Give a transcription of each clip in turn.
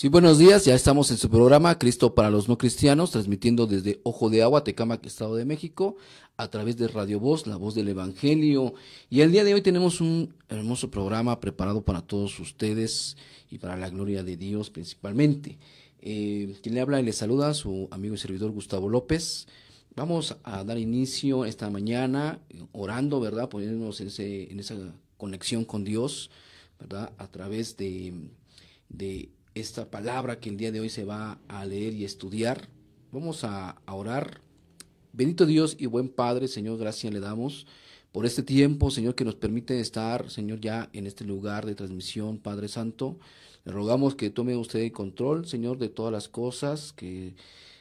Sí, buenos días. Ya estamos en su programa Cristo para los no cristianos, transmitiendo desde Ojo de Agua, Tecamac, Estado de México, a través de Radio Voz, la voz del Evangelio. Y el día de hoy tenemos un hermoso programa preparado para todos ustedes y para la gloria de Dios principalmente. Eh, quien le habla y le saluda, su amigo y servidor Gustavo López. Vamos a dar inicio esta mañana eh, orando, ¿verdad? Poniéndonos en, en esa conexión con Dios, ¿verdad? A través de, de esta palabra que el día de hoy se va a leer y estudiar. Vamos a, orar. Bendito Dios y buen Padre, Señor, gracias le damos por este tiempo, Señor, que nos permite estar, Señor, ya en este lugar de transmisión, Padre Santo. Le rogamos que tome usted el control, Señor, de todas las cosas que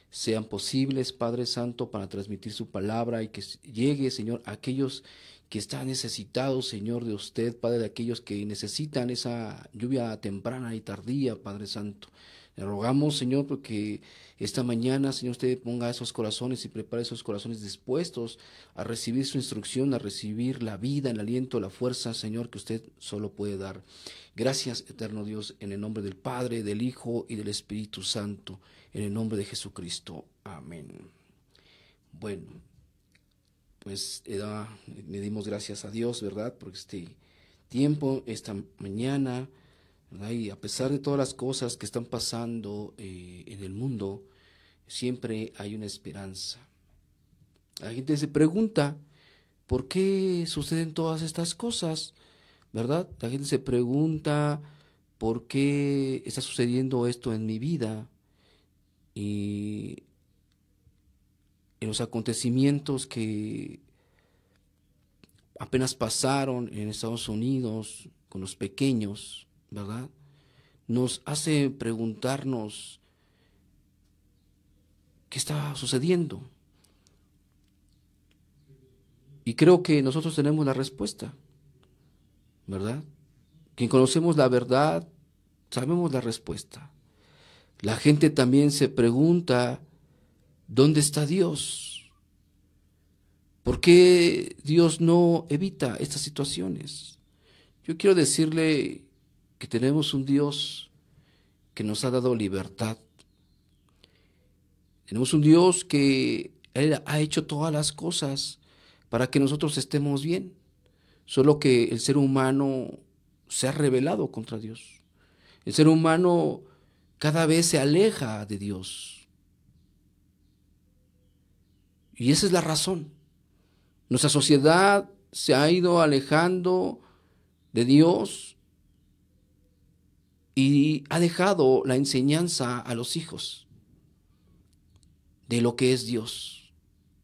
sean posibles, Padre Santo, para transmitir su palabra y que llegue, Señor, a aquellos que está necesitado, Señor, de usted, Padre, de aquellos que necesitan esa lluvia temprana y tardía, Padre Santo. Le rogamos, Señor, porque esta mañana, Señor, usted ponga esos corazones y prepare esos corazones dispuestos a recibir su instrucción, a recibir la vida, el aliento, la fuerza, Señor, que usted solo puede dar. Gracias, eterno Dios, en el nombre del Padre, del Hijo y del Espíritu Santo, en el nombre de Jesucristo. Amén. Bueno pues me le dimos gracias a Dios, ¿verdad? Porque este tiempo, esta mañana, Y a pesar de todas las cosas que están pasando eh, en el mundo, siempre hay una esperanza. La gente se pregunta, ¿por qué suceden todas estas cosas? ¿Verdad? La gente se pregunta, ¿por qué está sucediendo esto en mi vida? Y en los acontecimientos que apenas pasaron en Estados Unidos con los pequeños, ¿verdad? Nos hace preguntarnos qué está sucediendo. Y creo que nosotros tenemos la respuesta, ¿verdad? Quien conocemos la verdad, sabemos la respuesta. La gente también se pregunta ¿Dónde está Dios? ¿Por qué Dios no evita estas situaciones? Yo quiero decirle que tenemos un Dios que nos ha dado libertad. Tenemos un Dios que Él ha hecho todas las cosas para que nosotros estemos bien. Solo que el ser humano se ha rebelado contra Dios. El ser humano cada vez se aleja de Dios. Y esa es la razón. Nuestra sociedad se ha ido alejando de Dios y ha dejado la enseñanza a los hijos de lo que es Dios,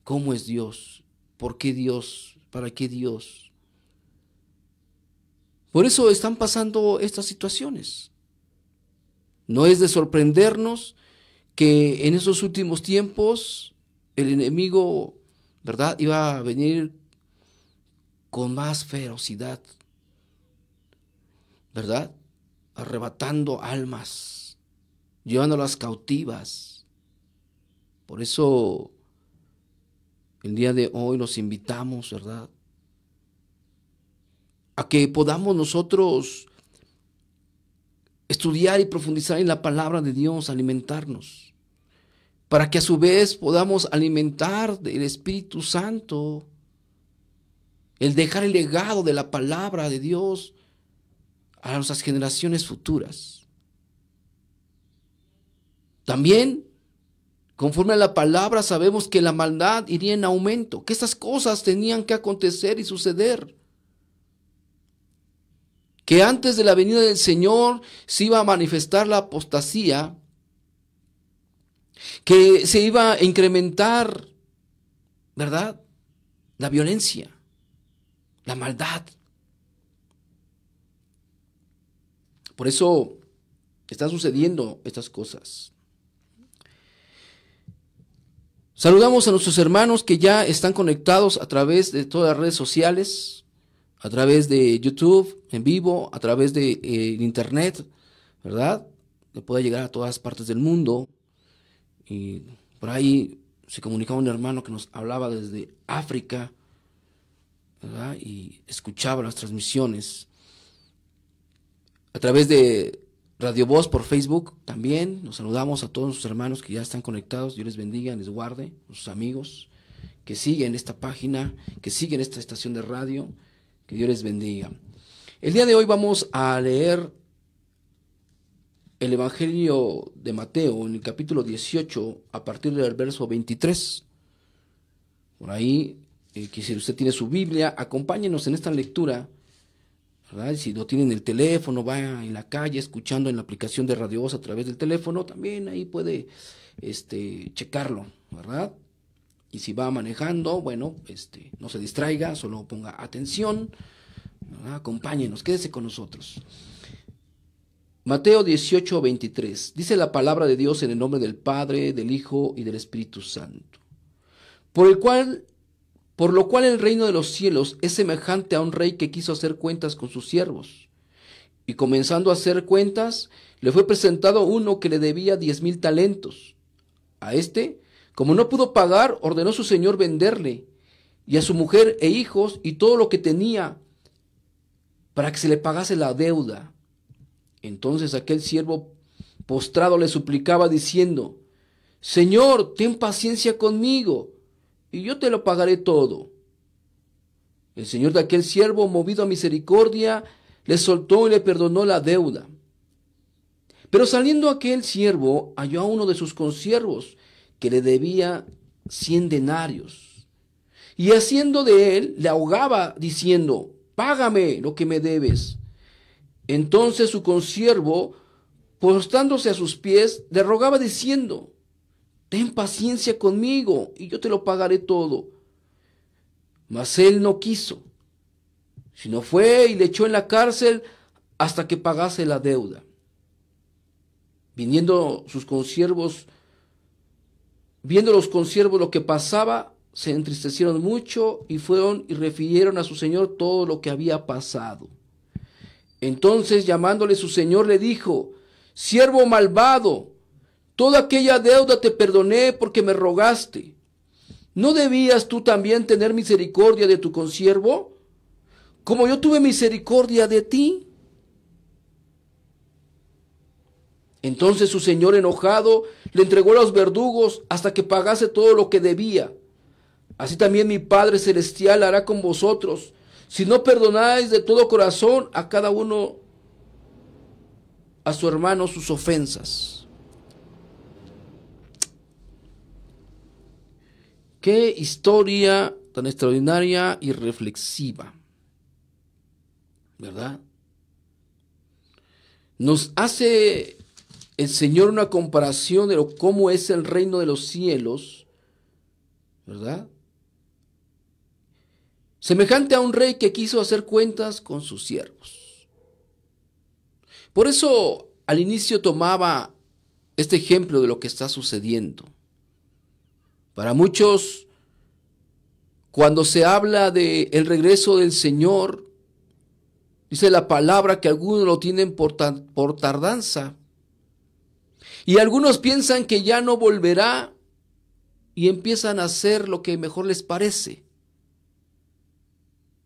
cómo es Dios, por qué Dios, para qué Dios. Por eso están pasando estas situaciones. No es de sorprendernos que en esos últimos tiempos el enemigo, ¿verdad?, iba a venir con más ferocidad, ¿verdad? Arrebatando almas, llevándolas cautivas. Por eso el día de hoy los invitamos, ¿verdad? A que podamos nosotros estudiar y profundizar en la palabra de Dios, alimentarnos para que a su vez podamos alimentar del Espíritu Santo, el dejar el legado de la palabra de Dios a nuestras generaciones futuras. También, conforme a la palabra, sabemos que la maldad iría en aumento, que estas cosas tenían que acontecer y suceder que antes de la venida del Señor se iba a manifestar la apostasía que se iba a incrementar, ¿verdad? La violencia, la maldad. Por eso están sucediendo estas cosas. Saludamos a nuestros hermanos que ya están conectados a través de todas las redes sociales, a través de YouTube en vivo, a través de eh, Internet, ¿verdad? Que puede llegar a todas partes del mundo. Y por ahí se comunicaba un hermano que nos hablaba desde África, Y escuchaba las transmisiones. A través de Radio Voz por Facebook también, nos saludamos a todos nuestros hermanos que ya están conectados. Dios les bendiga, les guarde, sus amigos que siguen esta página, que siguen esta estación de radio. Que Dios les bendiga. El día de hoy vamos a leer el Evangelio de Mateo, en el capítulo 18, a partir del verso 23. Por ahí, eh, si usted tiene su Biblia, acompáñenos en esta lectura. ¿verdad? Si no tienen el teléfono, va en la calle escuchando en la aplicación de Radio Voz a través del teléfono, también ahí puede este, checarlo, ¿verdad? Y si va manejando, bueno, este, no se distraiga, solo ponga atención, acompáñenos, quédese con nosotros. Mateo 18, 23. Dice la palabra de Dios en el nombre del Padre, del Hijo y del Espíritu Santo. Por el cual, por lo cual el reino de los cielos es semejante a un rey que quiso hacer cuentas con sus siervos. Y comenzando a hacer cuentas, le fue presentado uno que le debía diez mil talentos. A este, como no pudo pagar, ordenó su señor venderle, y a su mujer e hijos, y todo lo que tenía, para que se le pagase la deuda. Entonces aquel siervo postrado le suplicaba diciendo, Señor, ten paciencia conmigo, y yo te lo pagaré todo. El señor de aquel siervo, movido a misericordia, le soltó y le perdonó la deuda. Pero saliendo aquel siervo, halló a uno de sus consiervos, que le debía cien denarios. Y haciendo de él, le ahogaba, diciendo, Págame lo que me debes. Entonces su consiervo, postándose a sus pies, le rogaba diciendo, ten paciencia conmigo y yo te lo pagaré todo. Mas él no quiso, sino fue y le echó en la cárcel hasta que pagase la deuda. Viniendo sus conciervos, viendo los consiervos lo que pasaba, se entristecieron mucho y fueron y refirieron a su señor todo lo que había pasado. Entonces llamándole su señor le dijo, siervo malvado, toda aquella deuda te perdoné porque me rogaste. ¿No debías tú también tener misericordia de tu consiervo? Como yo tuve misericordia de ti. Entonces su señor enojado le entregó a los verdugos hasta que pagase todo lo que debía. Así también mi Padre Celestial hará con vosotros si no perdonáis de todo corazón a cada uno, a su hermano, sus ofensas. Qué historia tan extraordinaria y reflexiva. ¿Verdad? Nos hace el Señor una comparación de lo, cómo es el reino de los cielos, ¿verdad? semejante a un rey que quiso hacer cuentas con sus siervos. Por eso al inicio tomaba este ejemplo de lo que está sucediendo. Para muchos, cuando se habla de regreso del Señor, dice la palabra que algunos lo tienen por, por tardanza. Y algunos piensan que ya no volverá y empiezan a hacer lo que mejor les parece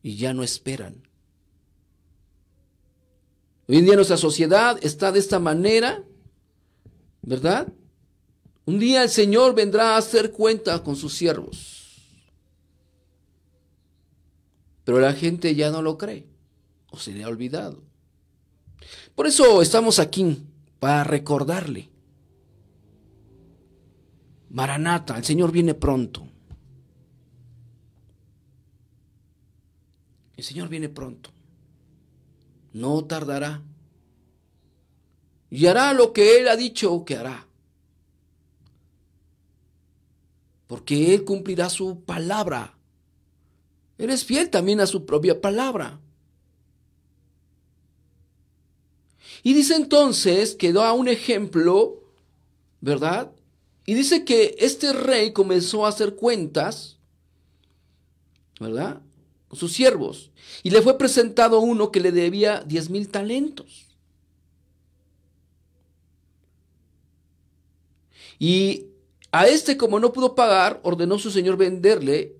y ya no esperan. Hoy en día nuestra sociedad está de esta manera, ¿verdad? Un día el Señor vendrá a hacer cuenta con sus siervos. Pero la gente ya no lo cree o se le ha olvidado. Por eso estamos aquí, para recordarle. Maranata, el Señor viene pronto. El Señor viene pronto. No tardará. Y hará lo que Él ha dicho que hará. Porque Él cumplirá su palabra. Él es fiel también a su propia palabra. Y dice entonces que da un ejemplo, ¿verdad? Y dice que este rey comenzó a hacer cuentas, ¿verdad? sus siervos, y le fue presentado uno que le debía diez mil talentos. Y a este, como no pudo pagar, ordenó su señor venderle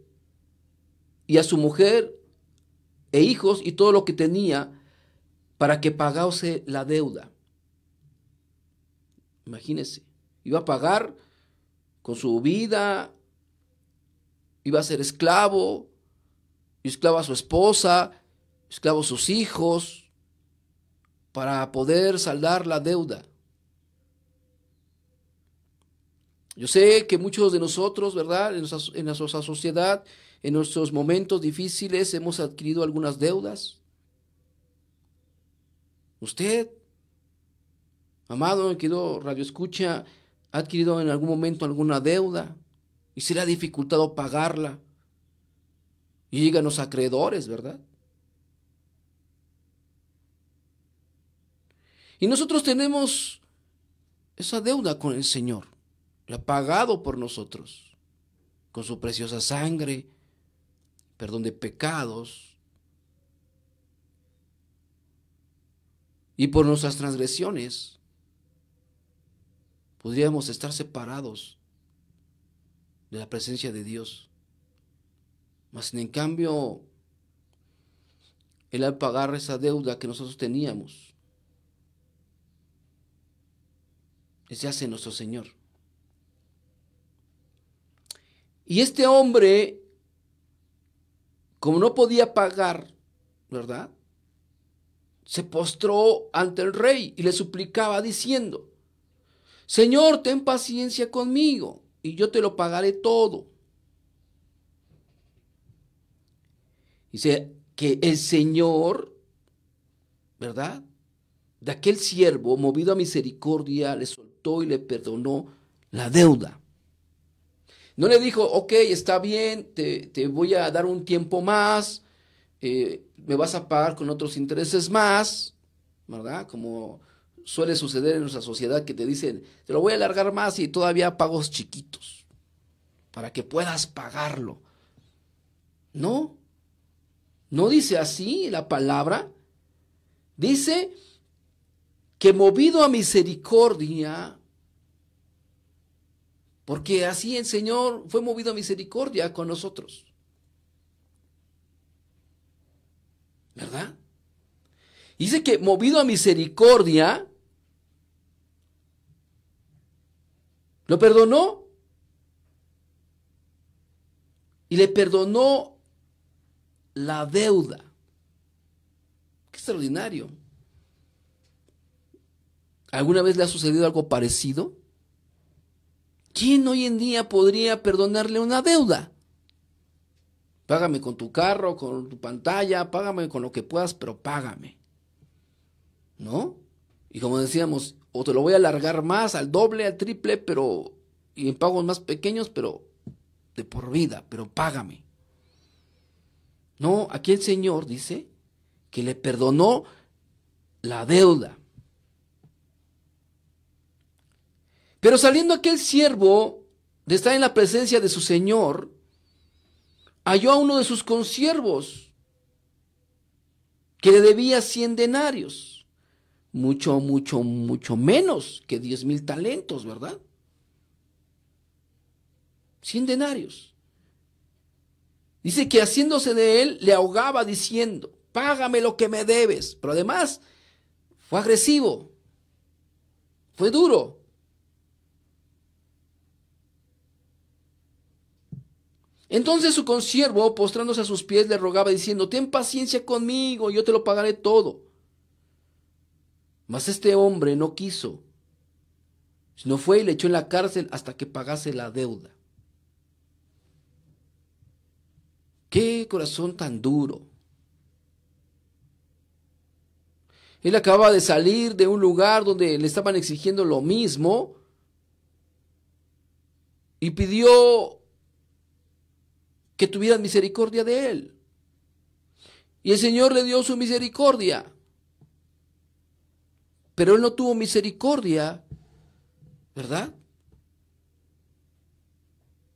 y a su mujer e hijos y todo lo que tenía para que pagase la deuda. Imagínense, iba a pagar con su vida, iba a ser esclavo, esclava a su esposa, esclavo a sus hijos, para poder saldar la deuda. Yo sé que muchos de nosotros, ¿verdad? En nuestra, sociedad, en nuestros momentos difíciles, hemos adquirido algunas deudas. Usted, amado, querido Radio Escucha, ha adquirido en algún momento alguna deuda y será dificultado pagarla. Y llegan los acreedores, ¿verdad? Y nosotros tenemos esa deuda con el Señor, la ha pagado por nosotros, con su preciosa sangre, perdón de pecados y por nuestras transgresiones. Podríamos estar separados de la presencia de Dios. Mas en cambio, Él al pagar esa deuda que nosotros teníamos, se hace nuestro Señor. Y este hombre, como no podía pagar, ¿verdad? Se postró ante el rey y le suplicaba diciendo, Señor, ten paciencia conmigo y yo te lo pagaré todo. Dice que el Señor, ¿verdad? De aquel siervo, movido a misericordia, le soltó y le perdonó la deuda. No le dijo, ok, está bien, te, voy a dar un tiempo más, eh, me vas a pagar con otros intereses más, ¿verdad? Como suele suceder en nuestra sociedad que te dicen, te lo voy a alargar más y todavía pagos chiquitos, para que puedas pagarlo. No, no dice así la palabra. Dice que movido a misericordia, porque así el Señor fue movido a misericordia con nosotros. ¿Verdad? Dice que movido a misericordia, lo perdonó y le perdonó la deuda. Qué extraordinario. ¿Alguna vez le ha sucedido algo parecido? ¿Quién hoy en día podría perdonarle una deuda? Págame con tu carro, con tu pantalla, págame con lo que puedas, pero págame. ¿No? Y como decíamos, o te lo voy a alargar más, al doble, al triple, pero. y en pagos más pequeños, pero. de por vida, pero págame. No, aquí el Señor dice que le perdonó la deuda. Pero saliendo aquel siervo de estar en la presencia de su Señor, halló a uno de sus consiervos que le debía cien denarios, mucho, mucho, mucho menos que diez mil talentos, ¿verdad? Cien denarios. Dice que haciéndose de él, le ahogaba diciendo, págame lo que me debes. Pero además, fue agresivo, fue duro. Entonces su consiervo, postrándose a sus pies, le rogaba diciendo, ten paciencia conmigo, yo te lo pagaré todo. Mas este hombre no quiso, sino fue y le echó en la cárcel hasta que pagase la deuda. Qué corazón tan duro. Él acaba de salir de un lugar donde le estaban exigiendo lo mismo y pidió que tuvieran misericordia de él. Y el Señor le dio su misericordia. Pero él no tuvo misericordia, ¿verdad?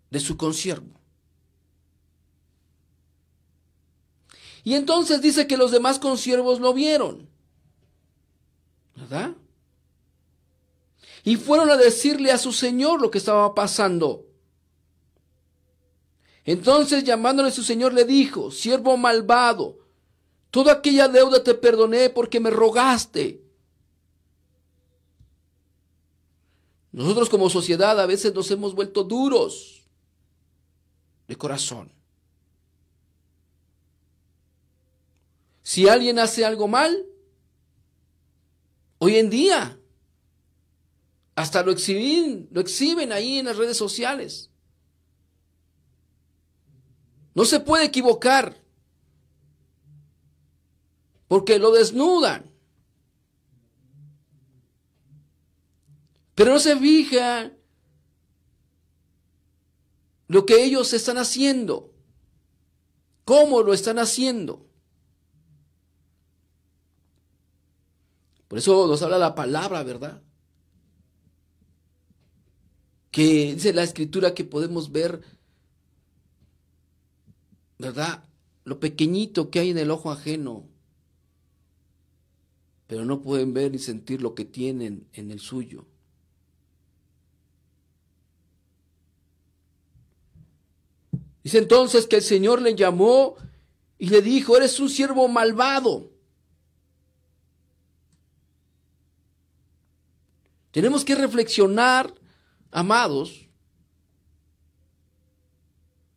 De su consiervo. Y entonces dice que los demás consiervos lo vieron. ¿Verdad? Y fueron a decirle a su señor lo que estaba pasando. Entonces llamándole su señor le dijo, siervo malvado, toda aquella deuda te perdoné porque me rogaste. Nosotros como sociedad a veces nos hemos vuelto duros de corazón. Si alguien hace algo mal, hoy en día, hasta lo exhiben, lo exhiben ahí en las redes sociales. No se puede equivocar, porque lo desnudan. Pero no se fija lo que ellos están haciendo, cómo lo están haciendo. Por eso nos habla la palabra, ¿verdad? Que dice la escritura que podemos ver, ¿verdad? Lo pequeñito que hay en el ojo ajeno, pero no pueden ver ni sentir lo que tienen en el suyo. Dice entonces que el Señor le llamó y le dijo, eres un siervo malvado. Tenemos que reflexionar, amados,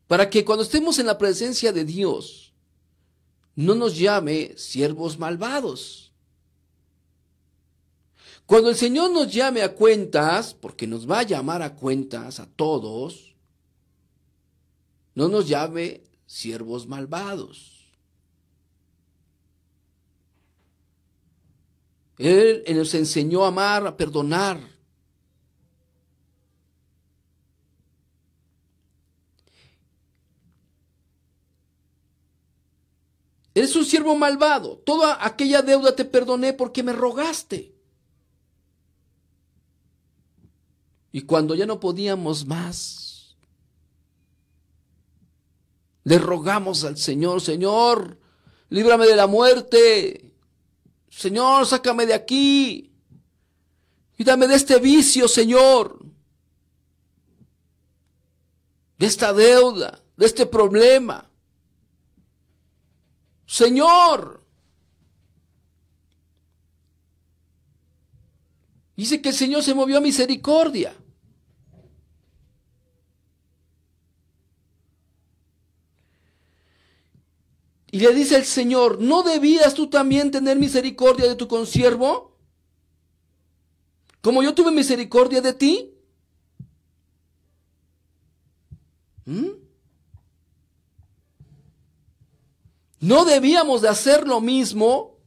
para que cuando estemos en la presencia de Dios, no nos llame siervos malvados. Cuando el Señor nos llame a cuentas, porque nos va a llamar a cuentas a todos, no nos llame siervos malvados. Él eh, nos enseñó a amar, a perdonar. Eres un siervo malvado. Toda aquella deuda te perdoné porque me rogaste. Y cuando ya no podíamos más, le rogamos al Señor, Señor, líbrame de la muerte. Señor, sácame de aquí. Quítame de este vicio, Señor. De esta deuda, de este problema. Señor. Dice que el Señor se movió a misericordia. Y le dice el Señor, ¿no debías tú también tener misericordia de tu consiervo? Como yo tuve misericordia de ti. ¿Mm? ¿No debíamos de hacer lo mismo?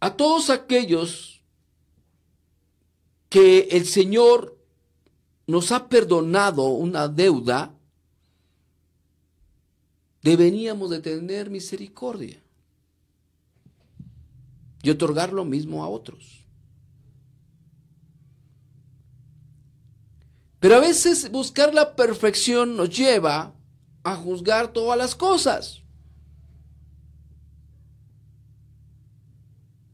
A todos aquellos que el Señor nos ha perdonado una deuda, deberíamos de tener misericordia y otorgar lo mismo a otros. Pero a veces buscar la perfección nos lleva a juzgar todas las cosas.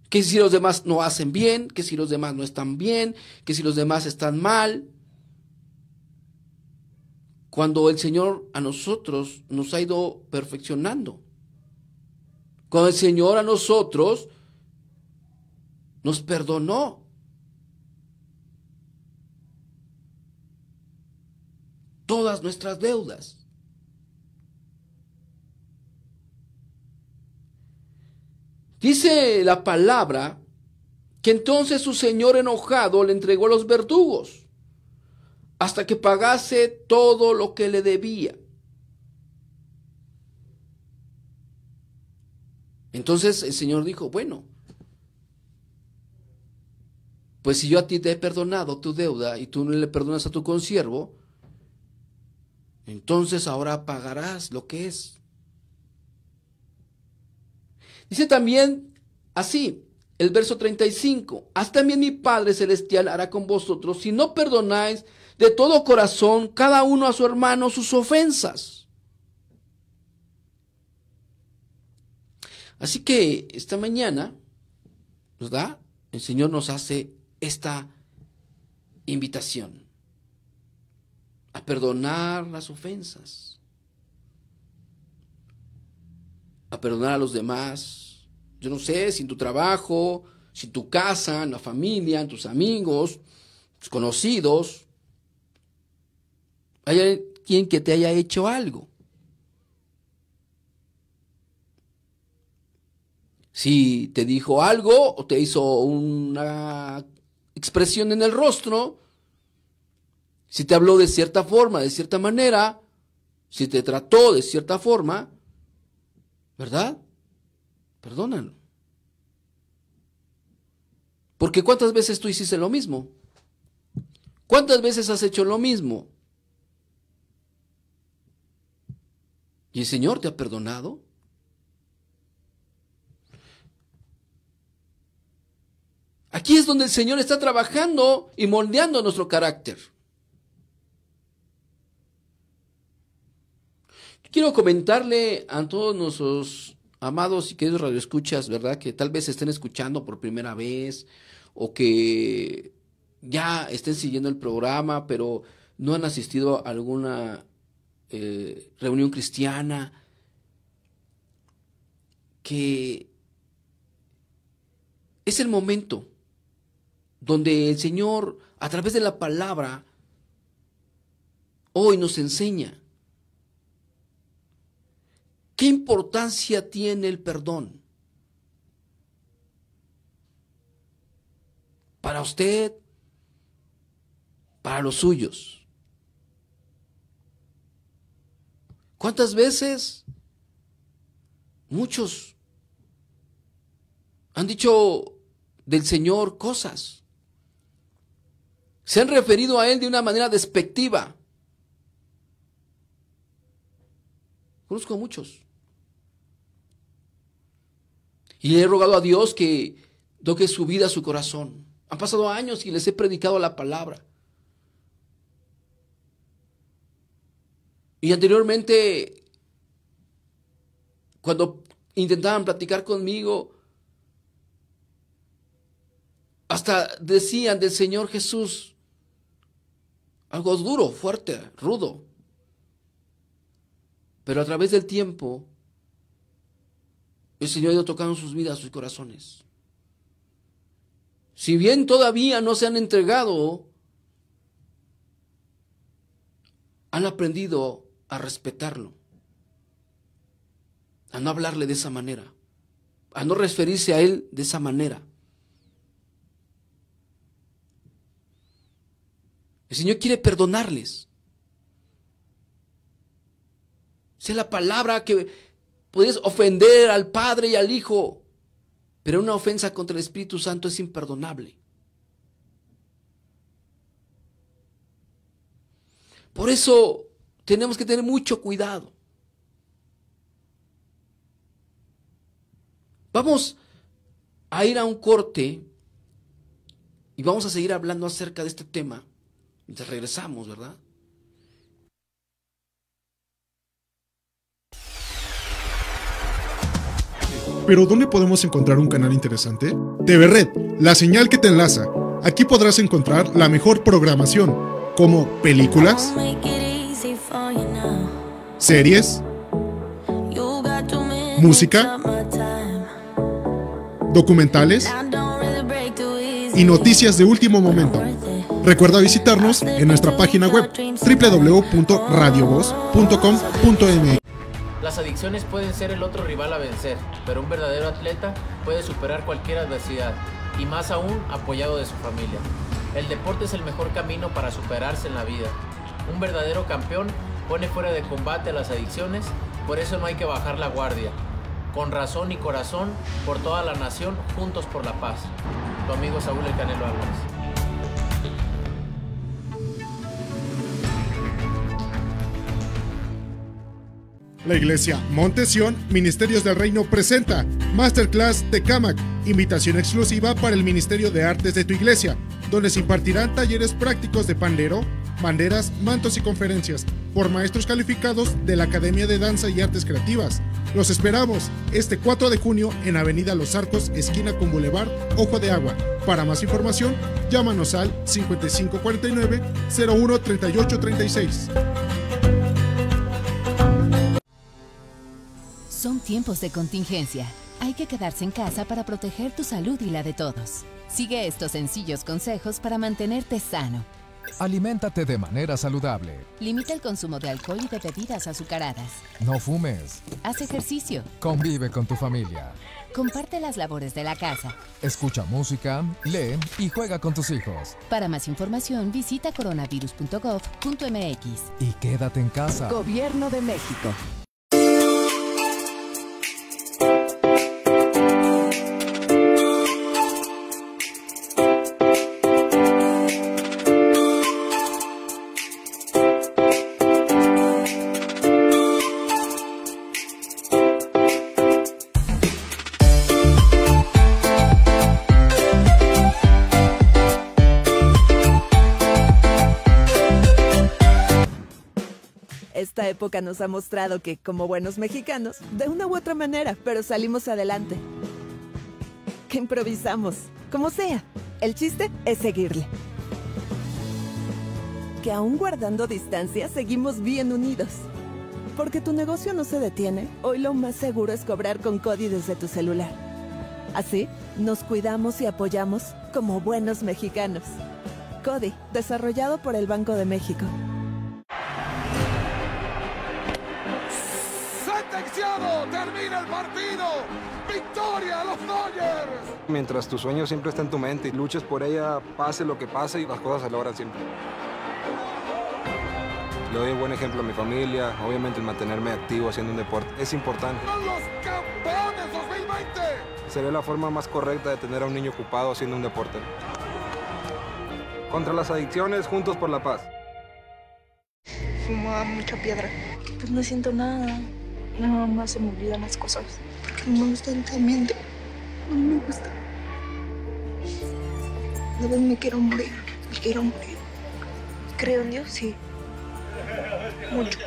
Que si los demás no hacen bien, que si los demás no están bien, que si los demás están mal cuando el Señor a nosotros nos ha ido perfeccionando. Cuando el Señor a nosotros nos perdonó. Todas nuestras deudas. Dice la palabra que entonces su Señor enojado le entregó a los verdugos hasta que pagase todo lo que le debía. Entonces el Señor dijo, bueno, pues si yo a ti te he perdonado tu deuda y tú no le perdonas a tu consiervo, entonces ahora pagarás lo que es. Dice también así, el verso 35, hasta también mi Padre Celestial hará con vosotros si no perdonáis de todo corazón cada uno a su hermano sus ofensas. Así que esta mañana, ¿verdad? El Señor nos hace esta invitación a perdonar las ofensas, a perdonar a los demás. Yo no sé, sin tu trabajo, sin tu casa, en la familia, en tus amigos, tus conocidos, hay alguien que te haya hecho algo. Si te dijo algo o te hizo una expresión en el rostro, si te habló de cierta forma, de cierta manera, si te trató de cierta forma, ¿verdad? Perdónalo. Porque ¿cuántas veces tú hiciste lo mismo? ¿Cuántas veces has hecho lo mismo? ¿Y el Señor te ha perdonado? Aquí es donde el Señor está trabajando y moldeando nuestro carácter. Quiero comentarle a todos nuestros amados y queridos radioescuchas, ¿verdad? Que tal vez estén escuchando por primera vez o que ya estén siguiendo el programa, pero no han asistido a alguna eh, reunión cristiana, que es el momento donde el Señor, a través de la palabra, hoy nos enseña qué importancia tiene el perdón. Para usted, para los suyos. ¿Cuántas veces? Muchos han dicho del Señor cosas. Se han referido a Él de una manera despectiva. Conozco a muchos. Y le he rogado a Dios que toque su vida, su corazón. Han pasado años y les he predicado la palabra. Y anteriormente, cuando intentaban platicar conmigo, hasta decían del Señor Jesús algo duro, fuerte, rudo. Pero a través del tiempo, el Señor ha ido tocando sus vidas, sus corazones. Si bien todavía no se han entregado, han aprendido a respetarlo, a no hablarle de esa manera, a no referirse a él de esa manera. El Señor quiere perdonarles. Esa es la palabra que puedes ofender al Padre y al Hijo, pero una ofensa contra el Espíritu Santo es imperdonable. Por eso tenemos que tener mucho cuidado. Vamos a ir a un corte y vamos a seguir hablando acerca de este tema mientras regresamos, ¿verdad? Pero ¿dónde podemos encontrar un canal interesante? TV Red, la señal que te enlaza. Aquí podrás encontrar la mejor programación, como películas series, música, documentales y noticias de último momento. Recuerda visitarnos en nuestra página web www.radiovoz.com.mx. Las adicciones pueden ser el otro rival a vencer, pero un verdadero atleta puede superar cualquier adversidad y más aún apoyado de su familia. El deporte es el mejor camino para superarse en la vida. Un verdadero campeón pone fuera de combate a las adicciones, por eso no hay que bajar la guardia. Con razón y corazón, por toda la nación, juntos por la paz. Tu amigo Saúl El Canelo Álvarez. La iglesia Montesión, Ministerios del Reino presenta Masterclass de CAMAC, invitación exclusiva para el Ministerio de Artes de tu iglesia, donde se impartirán talleres prácticos de pandero, banderas, mantos y conferencias por maestros calificados de la Academia de Danza y Artes Creativas. Los esperamos este 4 de junio en Avenida Los Arcos, esquina con Boulevard Ojo de Agua. Para más información, llámanos al 5549-013836. Son tiempos de contingencia. Hay que quedarse en casa para proteger tu salud y la de todos. Sigue estos sencillos consejos para mantenerte sano. Aliméntate de manera saludable. Limita el consumo de alcohol y de bebidas azucaradas. No fumes. Haz ejercicio. Convive con tu familia. Comparte las labores de la casa. Escucha música, lee y juega con tus hijos. Para más información visita coronavirus.gov.mx. Y quédate en casa. Gobierno de México. nos ha mostrado que, como buenos mexicanos, de una u otra manera, pero salimos adelante. Que improvisamos, como sea. El chiste es seguirle. Que aún guardando distancia, seguimos bien unidos. Porque tu negocio no se detiene, hoy lo más seguro es cobrar con CODI desde tu celular. Así, nos cuidamos y apoyamos como buenos mexicanos. CODI, desarrollado por el Banco de México. termina el partido. Victoria a los Dodgers. Mientras tu sueño siempre está en tu mente y luches por ella, pase lo que pase y las cosas se logran siempre. Le doy un buen ejemplo a mi familia, obviamente el mantenerme activo haciendo un deporte es importante. ¡Los campeones 2020! Sería la forma más correcta de tener a un niño ocupado haciendo un deporte. Contra las adicciones, juntos por la paz. Fumaba mucha piedra. Pues no siento nada. Nada más se me olvidan las cosas. Porque no me gustan también. No me gusta. A vez me quiero morir. Me quiero morir. Creo en Dios, sí. Mucho.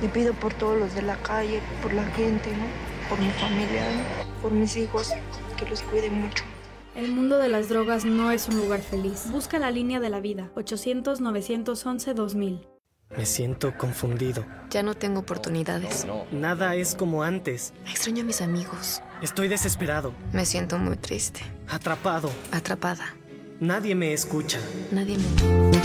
Le pido por todos los de la calle, por la gente, ¿no? Por mi familia, por mis hijos, que los cuide mucho. El mundo de las drogas no es un lugar feliz. Busca la línea de la vida. 800-911-2000. Me siento confundido. Ya no tengo oportunidades. Nada es como antes. Extraño a mis amigos. Estoy desesperado. Me siento muy triste. Atrapado. Atrapada. Nadie me escucha. Nadie me...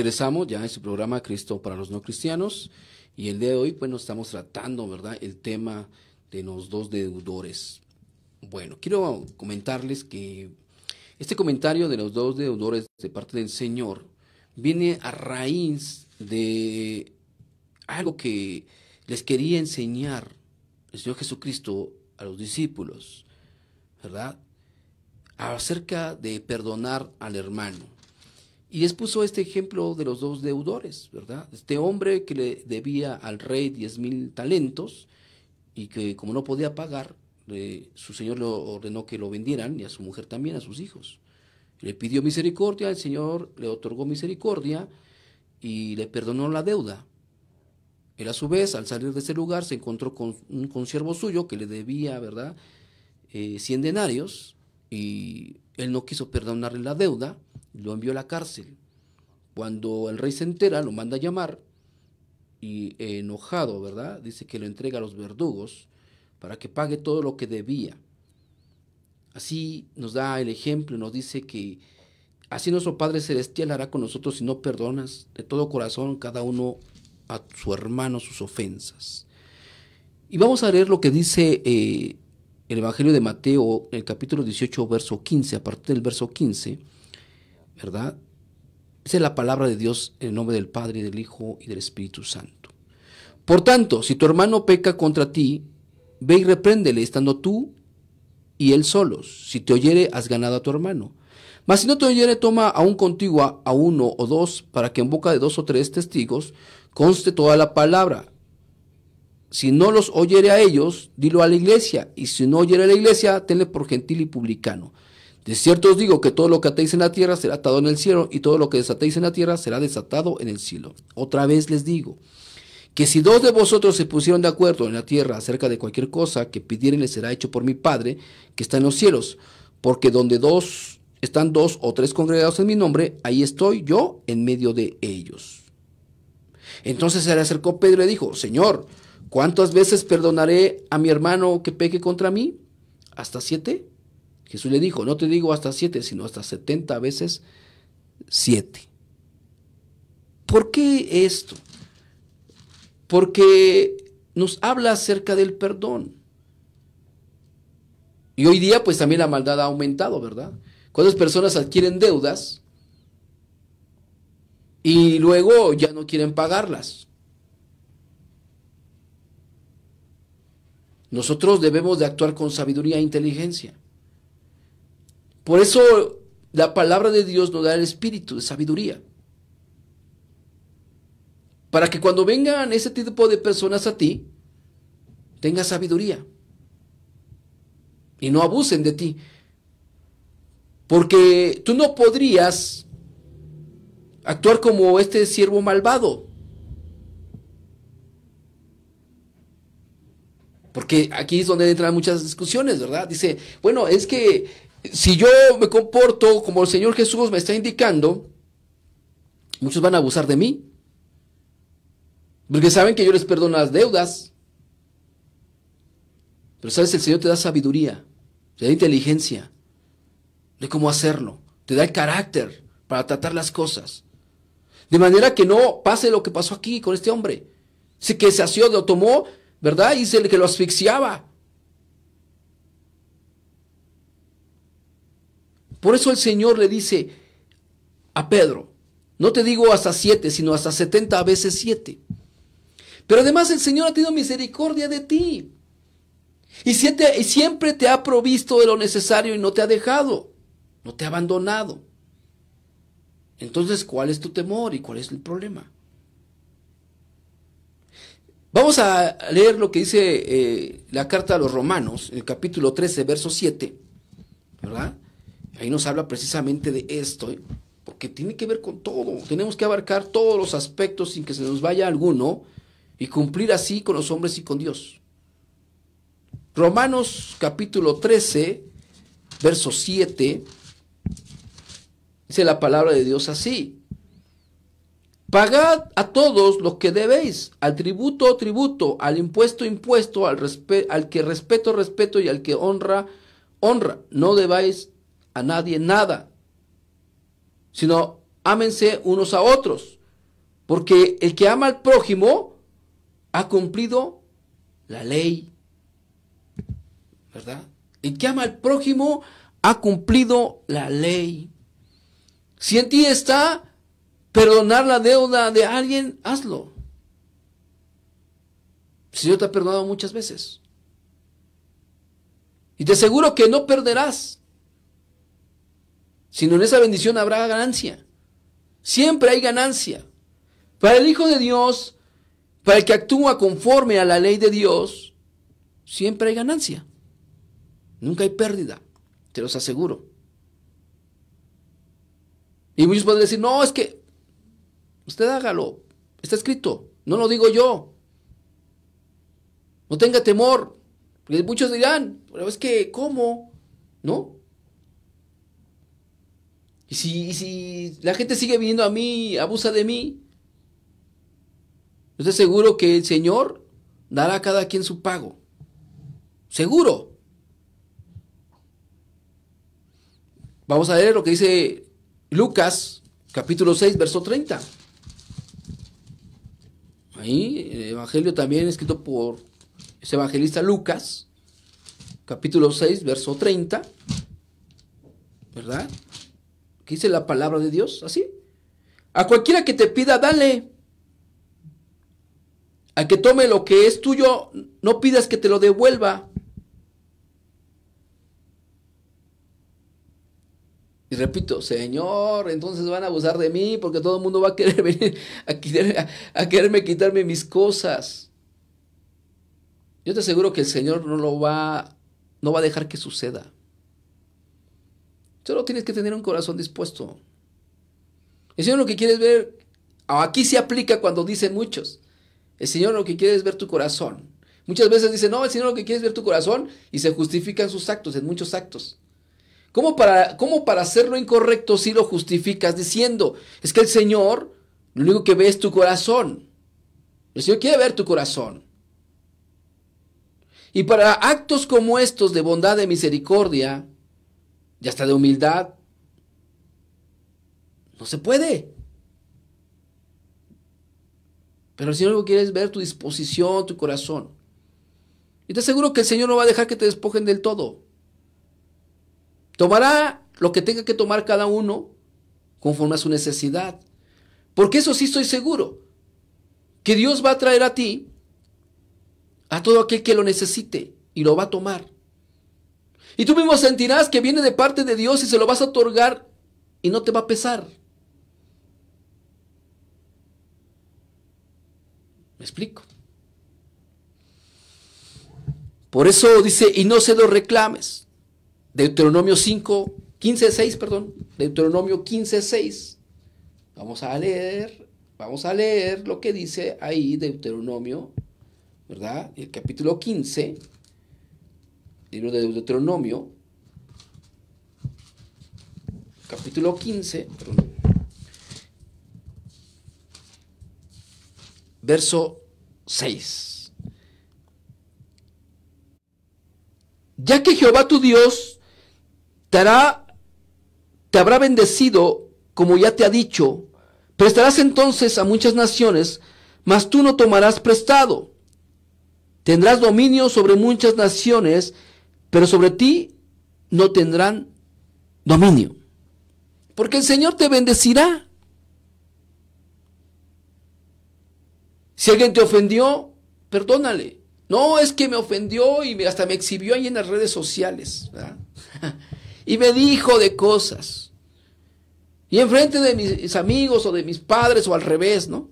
regresamos ya en su programa Cristo para los no cristianos y el día de hoy pues nos estamos tratando, ¿verdad? El tema de los dos deudores. Bueno, quiero comentarles que este comentario de los dos deudores de parte del Señor viene a raíz de algo que les quería enseñar el Señor Jesucristo a los discípulos, ¿verdad? Acerca de perdonar al hermano. Y expuso este ejemplo de los dos deudores, ¿verdad? Este hombre que le debía al rey diez mil talentos y que como no podía pagar, su señor le ordenó que lo vendieran y a su mujer también, a sus hijos. Le pidió misericordia, el señor le otorgó misericordia y le perdonó la deuda. Él a su vez, al salir de ese lugar, se encontró con un consiervo suyo que le debía, ¿verdad?, eh, cien denarios y él no quiso perdonarle la deuda lo envió a la cárcel. Cuando el rey se entera, lo manda a llamar y eh, enojado, ¿verdad? Dice que lo entrega a los verdugos para que pague todo lo que debía. Así nos da el ejemplo, nos dice que así nuestro Padre Celestial hará con nosotros si no perdonas de todo corazón cada uno a su hermano sus ofensas. Y vamos a leer lo que dice eh, el Evangelio de Mateo, el capítulo 18, verso 15, a partir del verso 15 ¿verdad? Esa es la palabra de Dios en el nombre del Padre, del Hijo y del Espíritu Santo. Por tanto, si tu hermano peca contra ti, ve y repréndele, estando tú y él solos. Si te oyere, has ganado a tu hermano. Mas si no te oyere, toma aún contigo a uno o dos, para que en boca de dos o tres testigos conste toda la palabra. Si no los oyere a ellos, dilo a la iglesia, y si no oyere a la iglesia, tenle por gentil y publicano. De cierto os digo que todo lo que atéis en la tierra será atado en el cielo y todo lo que desatéis en la tierra será desatado en el cielo. Otra vez les digo que si dos de vosotros se pusieron de acuerdo en la tierra acerca de cualquier cosa que pidieren les será hecho por mi Padre que está en los cielos, porque donde dos están dos o tres congregados en mi nombre, ahí estoy yo en medio de ellos. Entonces se le acercó Pedro y le dijo, Señor, ¿cuántas veces perdonaré a mi hermano que peque contra mí? ¿Hasta siete? Jesús le dijo, no te digo hasta siete, sino hasta setenta veces siete. ¿Por qué esto? Porque nos habla acerca del perdón. Y hoy día pues también la maldad ha aumentado, ¿verdad? ¿Cuántas personas adquieren deudas y luego ya no quieren pagarlas? Nosotros debemos de actuar con sabiduría e inteligencia. Por eso la palabra de Dios nos da el espíritu de sabiduría. Para que cuando vengan ese tipo de personas a ti, tengas sabiduría. Y no abusen de ti. Porque tú no podrías actuar como este siervo malvado. Porque aquí es donde entran muchas discusiones, ¿verdad? Dice, bueno, es que si yo me comporto como el Señor Jesús me está indicando, muchos van a abusar de mí. Porque saben que yo les perdono las deudas. Pero sabes, el Señor te da sabiduría, te da inteligencia de cómo hacerlo, te da el carácter para tratar las cosas. De manera que no pase lo que pasó aquí con este hombre. Sí que se asió, lo tomó, ¿verdad? Y se que lo asfixiaba. Por eso el Señor le dice a Pedro, no te digo hasta siete, sino hasta setenta veces siete. Pero además el Señor ha tenido misericordia de ti. Y siempre te ha provisto de lo necesario y no te ha dejado, no te ha abandonado. Entonces, ¿cuál es tu temor y cuál es el problema? Vamos a leer lo que dice eh, la carta a los romanos, el capítulo 13, verso 7, ¿verdad? Ahí nos habla precisamente de esto, ¿eh? porque tiene que ver con todo. Tenemos que abarcar todos los aspectos sin que se nos vaya alguno y cumplir así con los hombres y con Dios. Romanos capítulo 13, verso 7, dice la palabra de Dios así. Pagad a todos los que debéis, al tributo, tributo, al impuesto, impuesto, al, al que respeto, respeto y al que honra, honra. No debáis a nadie nada, sino ámense unos a otros, porque el que ama al prójimo ha cumplido la ley, ¿verdad? El que ama al prójimo ha cumplido la ley. Si en ti está perdonar la deuda de alguien, hazlo. Si yo te ha perdonado muchas veces. Y te aseguro que no perderás sino en esa bendición habrá ganancia. Siempre hay ganancia. Para el Hijo de Dios, para el que actúa conforme a la ley de Dios, siempre hay ganancia. Nunca hay pérdida, te los aseguro. Y muchos pueden decir, no, es que usted hágalo, está escrito, no lo digo yo. No tenga temor, porque muchos dirán, pero es que, ¿cómo? ¿No? Y si, la gente sigue viniendo a mí, abusa de mí, yo estoy seguro que el Señor dará a cada quien su pago. Seguro. Vamos a leer lo que dice Lucas, capítulo 6, verso 30. Ahí, el Evangelio también escrito por ese evangelista Lucas, capítulo 6, verso 30. ¿Verdad? dice la palabra de Dios, así. A cualquiera que te pida, dale. a que tome lo que es tuyo, no pidas que te lo devuelva. Y repito, Señor, entonces van a abusar de mí porque todo el mundo va a querer venir a quererme quitarme mis cosas. Yo te aseguro que el Señor no lo va, no va a dejar que suceda. Solo tienes que tener un corazón dispuesto. El Señor lo que quiere es ver, aquí se aplica cuando dicen muchos, el Señor lo que quiere es ver tu corazón. Muchas veces dicen, no, el Señor lo que quiere es ver tu corazón y se justifican sus actos, en muchos actos. ¿Cómo para, cómo para incorrecto si lo justificas diciendo, es que el Señor lo único que ve es tu corazón? El Señor quiere ver tu corazón. Y para actos como estos de bondad, de misericordia, ya está de humildad. No se puede. Pero el Señor lo quiere es ver tu disposición, tu corazón. Y te aseguro que el Señor no va a dejar que te despojen del todo. Tomará lo que tenga que tomar cada uno conforme a su necesidad. Porque eso sí estoy seguro, que Dios va a traer a ti a todo aquel que lo necesite y lo va a tomar. Y tú mismo sentirás que viene de parte de Dios y se lo vas a otorgar y no te va a pesar. ¿Me explico? Por eso dice, y no se lo reclames. Deuteronomio 5, 15, 6, perdón. Deuteronomio 15, 6. Vamos a leer, vamos a leer lo que dice ahí Deuteronomio, ¿verdad? El capítulo 15 libro de Deuteronomio, capítulo 15, verso 6. Ya que Jehová tu Dios te hará, te habrá bendecido como ya te ha dicho, prestarás entonces a muchas naciones, mas tú no tomarás prestado. Tendrás dominio sobre muchas naciones, pero sobre ti no tendrán dominio. Porque el Señor te bendecirá. Si alguien te ofendió, perdónale. No, es que me ofendió y hasta me exhibió ahí en las redes sociales. y me dijo de cosas. Y enfrente de mis amigos o de mis padres o al revés, ¿no?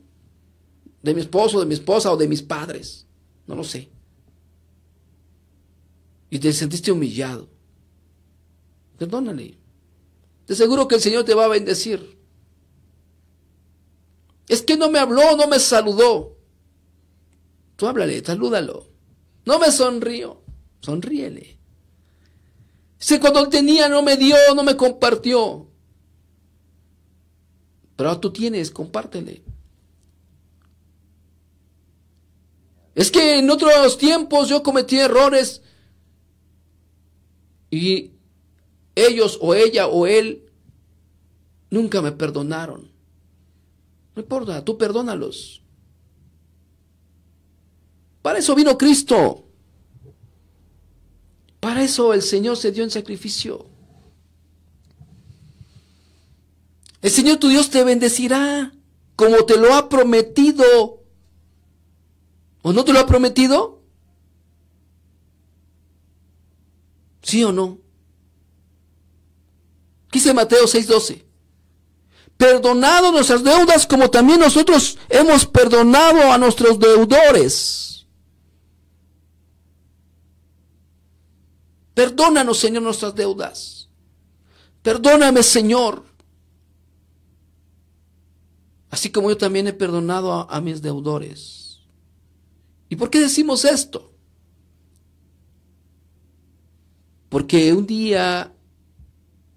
De mi esposo, de mi esposa o de mis padres. No lo sé y te sentiste humillado, perdónale. Te seguro que el Señor te va a bendecir. Es que no me habló, no me saludó. Tú háblale, salúdalo. No me sonrió, sonríele. Si cuando tenía no me dio, no me compartió. Pero tú tienes, compártele. Es que en otros tiempos yo cometí errores y ellos o ella o él nunca me perdonaron. No importa, tú perdónalos. Para eso vino Cristo. Para eso el Señor se dio en sacrificio. El Señor tu Dios te bendecirá como te lo ha prometido. ¿O no te lo ha prometido? ¿Sí o no? Dice Mateo 6:12. Perdonado nuestras deudas como también nosotros hemos perdonado a nuestros deudores. Perdónanos, Señor, nuestras deudas. Perdóname, Señor. Así como yo también he perdonado a mis deudores. ¿Y por qué decimos esto? Porque un día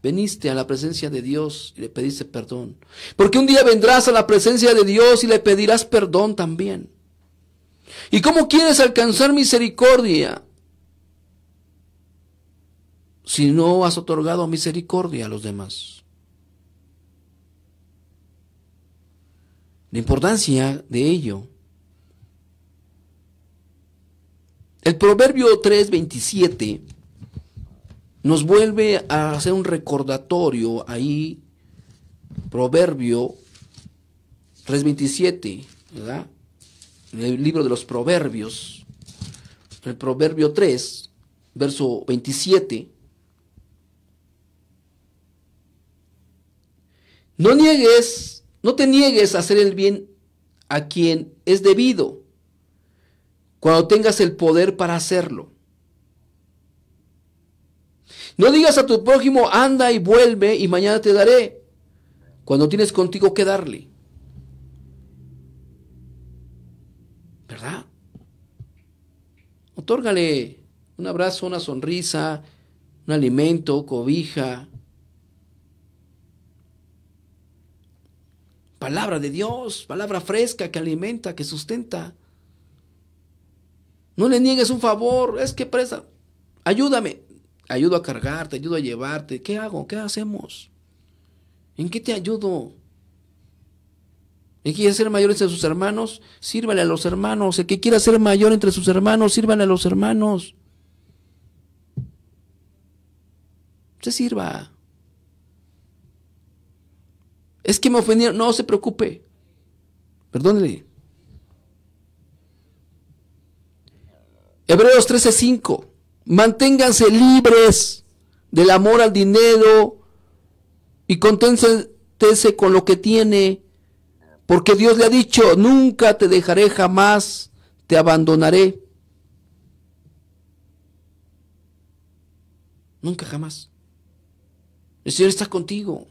veniste a la presencia de Dios y le pediste perdón. Porque un día vendrás a la presencia de Dios y le pedirás perdón también. ¿Y cómo quieres alcanzar misericordia si no has otorgado misericordia a los demás? La importancia de ello. El proverbio 3:27 nos vuelve a hacer un recordatorio ahí, Proverbio 3.27, ¿verdad? En el libro de los Proverbios, el Proverbio 3, verso 27. No niegues, no te niegues a hacer el bien a quien es debido, cuando tengas el poder para hacerlo. No digas a tu prójimo, anda y vuelve y mañana te daré, cuando tienes contigo que darle. ¿Verdad? Otórgale un abrazo, una sonrisa, un alimento, cobija. Palabra de Dios, palabra fresca que alimenta, que sustenta. No le niegues un favor, es que presa, ayúdame ayudo a cargarte, ayudo a llevarte. ¿Qué hago? ¿Qué hacemos? ¿En qué te ayudo? El que quiere ser mayor entre sus hermanos, sírvale a los hermanos. El que quiera ser mayor entre sus hermanos, sírvale a los hermanos. Se sirva. Es que me ofendieron. No se preocupe. Perdónele. Hebreos 13:5. Manténganse libres del amor al dinero y conténtense con lo que tiene, porque Dios le ha dicho, nunca te dejaré jamás, te abandonaré. Nunca jamás. El Señor está contigo.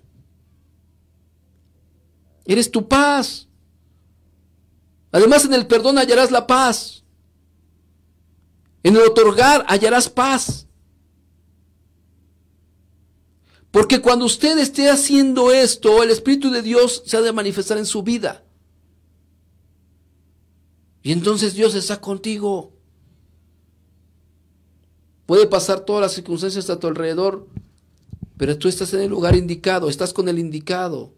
Eres tu paz. Además en el perdón hallarás la paz. En el otorgar hallarás paz. Porque cuando usted esté haciendo esto, el Espíritu de Dios se ha de manifestar en su vida. Y entonces Dios está contigo. Puede pasar todas las circunstancias a tu alrededor, pero tú estás en el lugar indicado, estás con el indicado.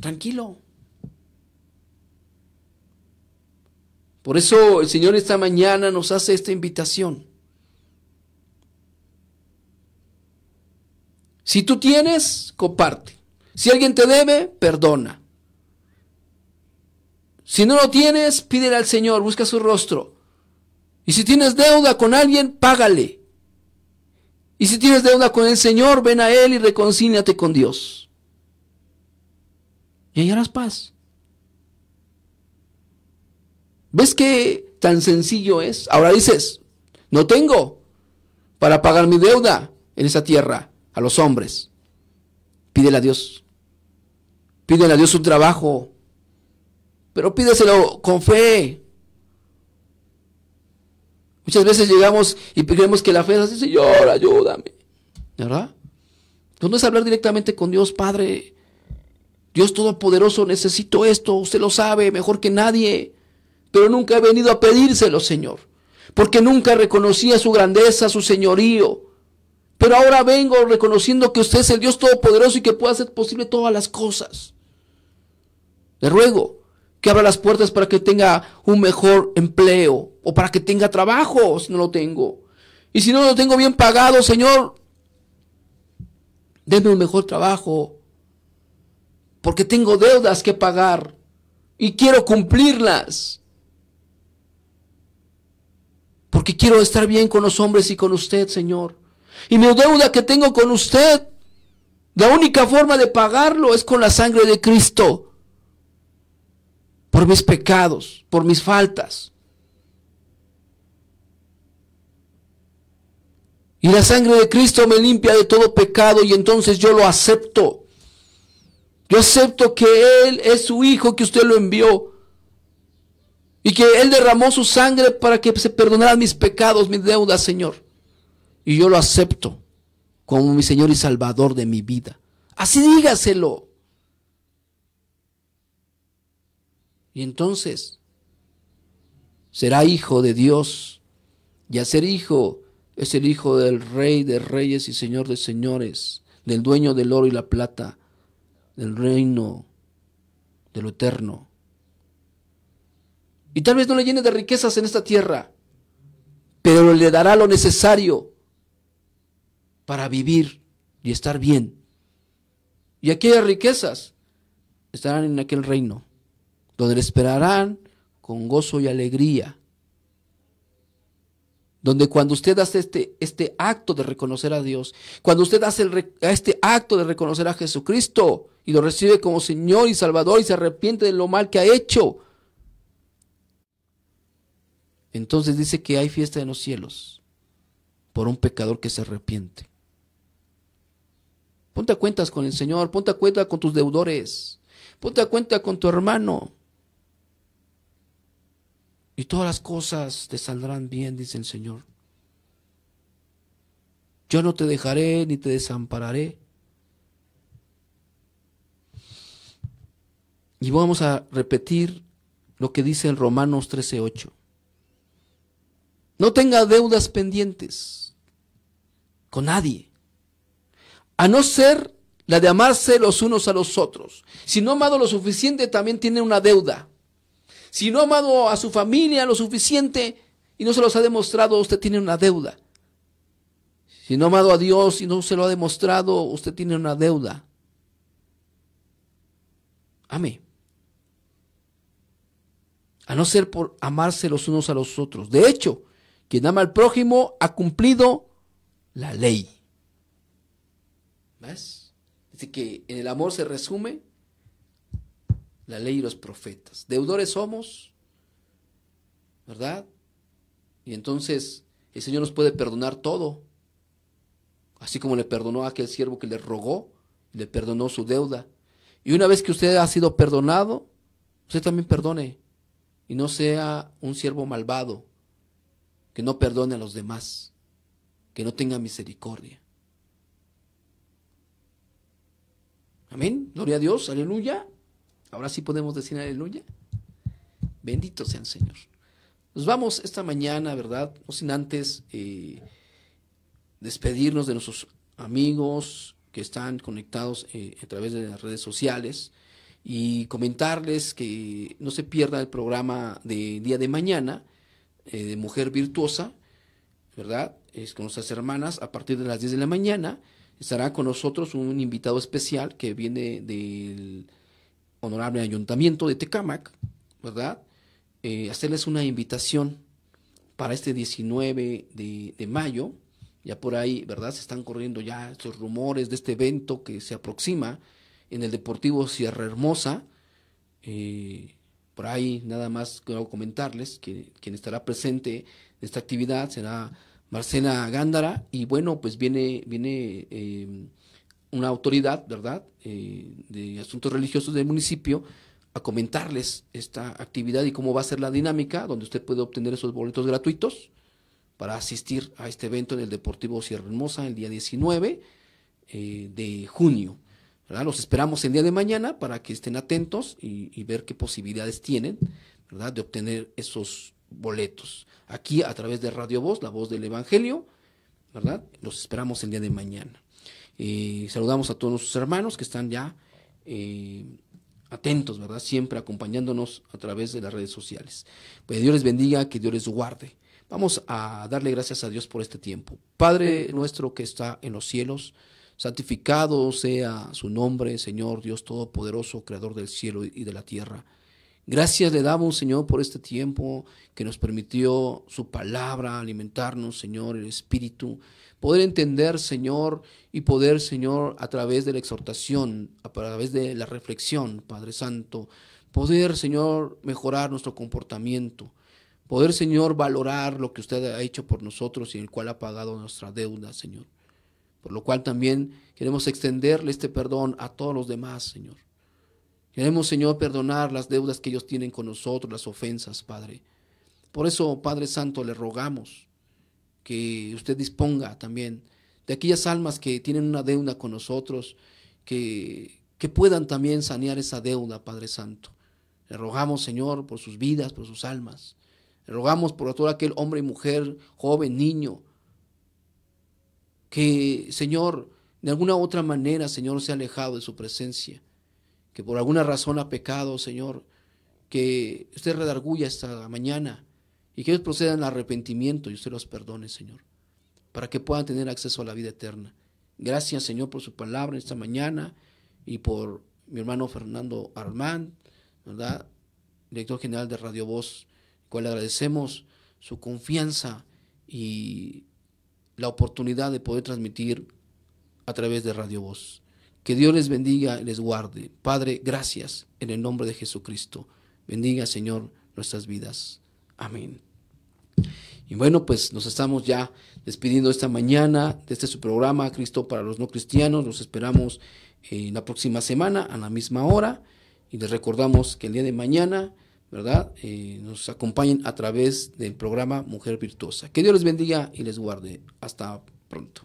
Tranquilo. Por eso el Señor esta mañana nos hace esta invitación. Si tú tienes, comparte. Si alguien te debe, perdona. Si no lo tienes, pídele al Señor, busca su rostro. Y si tienes deuda con alguien, págale. Y si tienes deuda con el Señor, ven a Él y reconcíliate con Dios. Y hallarás paz. ¿Ves qué tan sencillo es? Ahora dices, no tengo para pagar mi deuda en esa tierra a los hombres. Pídele a Dios. Pídele a Dios un trabajo. Pero pídeselo con fe. Muchas veces llegamos y pedimos que la fe es así, Señor, ayúdame. ¿Verdad? Entonces es hablar directamente con Dios, Padre. Dios Todopoderoso, necesito esto, usted lo sabe mejor que nadie pero nunca he venido a pedírselo, Señor, porque nunca reconocía su grandeza, su señorío. Pero ahora vengo reconociendo que usted es el Dios Todopoderoso y que puede hacer posible todas las cosas. Le ruego que abra las puertas para que tenga un mejor empleo o para que tenga trabajo si no lo tengo. Y si no lo tengo bien pagado, Señor, denme un mejor trabajo porque tengo deudas que pagar y quiero cumplirlas porque quiero estar bien con los hombres y con usted, Señor. Y mi deuda que tengo con usted, la única forma de pagarlo es con la sangre de Cristo, por mis pecados, por mis faltas. Y la sangre de Cristo me limpia de todo pecado y entonces yo lo acepto. Yo acepto que Él es su Hijo, que usted lo envió. Y que Él derramó su sangre para que se perdonaran mis pecados, mis deudas, Señor. Y yo lo acepto como mi Señor y Salvador de mi vida. Así dígaselo. Y entonces será hijo de Dios. Y a ser hijo es el hijo del Rey de Reyes y Señor de Señores, del dueño del oro y la plata, del reino, de lo eterno. Y tal vez no le llene de riquezas en esta tierra, pero le dará lo necesario para vivir y estar bien. Y aquellas riquezas estarán en aquel reino, donde le esperarán con gozo y alegría. Donde cuando usted hace este, este acto de reconocer a Dios, cuando usted hace este acto de reconocer a Jesucristo y lo recibe como Señor y Salvador y se arrepiente de lo mal que ha hecho, entonces dice que hay fiesta en los cielos por un pecador que se arrepiente. Ponte a cuentas con el Señor, ponte a cuenta con tus deudores, ponte a cuenta con tu hermano. Y todas las cosas te saldrán bien, dice el Señor. Yo no te dejaré ni te desampararé. Y vamos a repetir lo que dice en Romanos 13:8. No tenga deudas pendientes con nadie. A no ser la de amarse los unos a los otros. Si no amado lo suficiente, también tiene una deuda. Si no amado a su familia lo suficiente y no se los ha demostrado, usted tiene una deuda. Si no amado a Dios y no se lo ha demostrado, usted tiene una deuda. Amén. A no ser por amarse los unos a los otros. De hecho, quien ama al prójimo ha cumplido la ley. ¿Ves? Dice que en el amor se resume la ley y los profetas. Deudores somos, ¿verdad? Y entonces el Señor nos puede perdonar todo, así como le perdonó a aquel siervo que le rogó, le perdonó su deuda. Y una vez que usted ha sido perdonado, usted también perdone y no sea un siervo malvado, que no perdone a los demás, que no tenga misericordia. Amén. Gloria a Dios. Aleluya. Ahora sí podemos decir aleluya. Bendito el Señor. Nos vamos esta mañana, ¿verdad? No sin antes eh, despedirnos de nuestros amigos que están conectados eh, a través de las redes sociales y comentarles que no se pierda el programa de día de mañana eh, de mujer virtuosa, ¿verdad? Es con nuestras hermanas a partir de las 10 de la mañana. Estará con nosotros un invitado especial que viene del honorable ayuntamiento de Tecámac, ¿verdad? Eh, hacerles una invitación para este 19 de, mayo. Ya por ahí, ¿verdad? Se están corriendo ya estos rumores de este evento que se aproxima en el Deportivo Sierra Hermosa. Eh, por ahí nada más quiero comentarles que quien estará presente en esta actividad será Marcela Gándara y bueno, pues viene, viene em, una autoridad, ¿verdad?, eh, de asuntos religiosos del municipio a comentarles esta actividad y cómo va a ser la dinámica, donde usted puede obtener esos boletos gratuitos para asistir a este evento en el Deportivo Sierra Hermosa el día 19 eh, de junio. Los esperamos el día de mañana para que estén atentos y, ver qué posibilidades tienen de obtener esos boletos. Aquí a través de Radio Voz, la voz del Evangelio, ¿verdad? Los esperamos el día de mañana. Eh, saludamos a todos nuestros hermanos que están ya eh, atentos, ¿verdad? Siempre acompañándonos a través de las redes sociales. Que Dios les bendiga, que Dios les guarde. Vamos a darle gracias a Dios por este tiempo. Padre nuestro que está en los cielos, Santificado sea su nombre, Señor Dios Todopoderoso, Creador del cielo y de la tierra. Gracias le damos, Señor, por este tiempo que nos permitió su palabra, alimentarnos, Señor, el Espíritu, poder entender, Señor, y poder, Señor, a través de la exhortación, a través de la reflexión, Padre Santo, poder, Señor, mejorar nuestro comportamiento, poder, Señor, valorar lo que usted ha hecho por nosotros y el cual ha pagado nuestra deuda, Señor. Por lo cual también queremos extenderle este perdón a todos los demás, Señor. Queremos, Señor, perdonar las deudas que ellos tienen con nosotros, las ofensas, Padre. Por eso, Padre Santo, le rogamos que usted disponga también de aquellas almas que tienen una deuda con nosotros, que, que puedan también sanear esa deuda, Padre Santo. Le rogamos, Señor, por sus vidas, por sus almas. Le rogamos por todo aquel hombre y mujer, joven, niño, que, Señor, de alguna otra manera, Señor, se ha alejado de su presencia, que por alguna razón ha pecado, Señor, que usted redarguya esta mañana y que ellos procedan al arrepentimiento y usted los perdone, Señor, para que puedan tener acceso a la vida eterna. Gracias, Señor, por su palabra esta mañana y por mi hermano Fernando Armán, ¿verdad? Director general de Radio Voz, cual agradecemos su confianza y la oportunidad de poder transmitir a través de Radio Voz. Que Dios les bendiga y les guarde. Padre, gracias en el nombre de Jesucristo. Bendiga, Señor, nuestras vidas. Amén. Y bueno, pues nos estamos ya despidiendo esta mañana de este su programa, Cristo para los no cristianos. Los esperamos en la próxima semana a la misma hora. Y les recordamos que el día de mañana ¿verdad? y eh, nos acompañen a través del programa Mujer Virtuosa. Que Dios les bendiga y les guarde. Hasta pronto.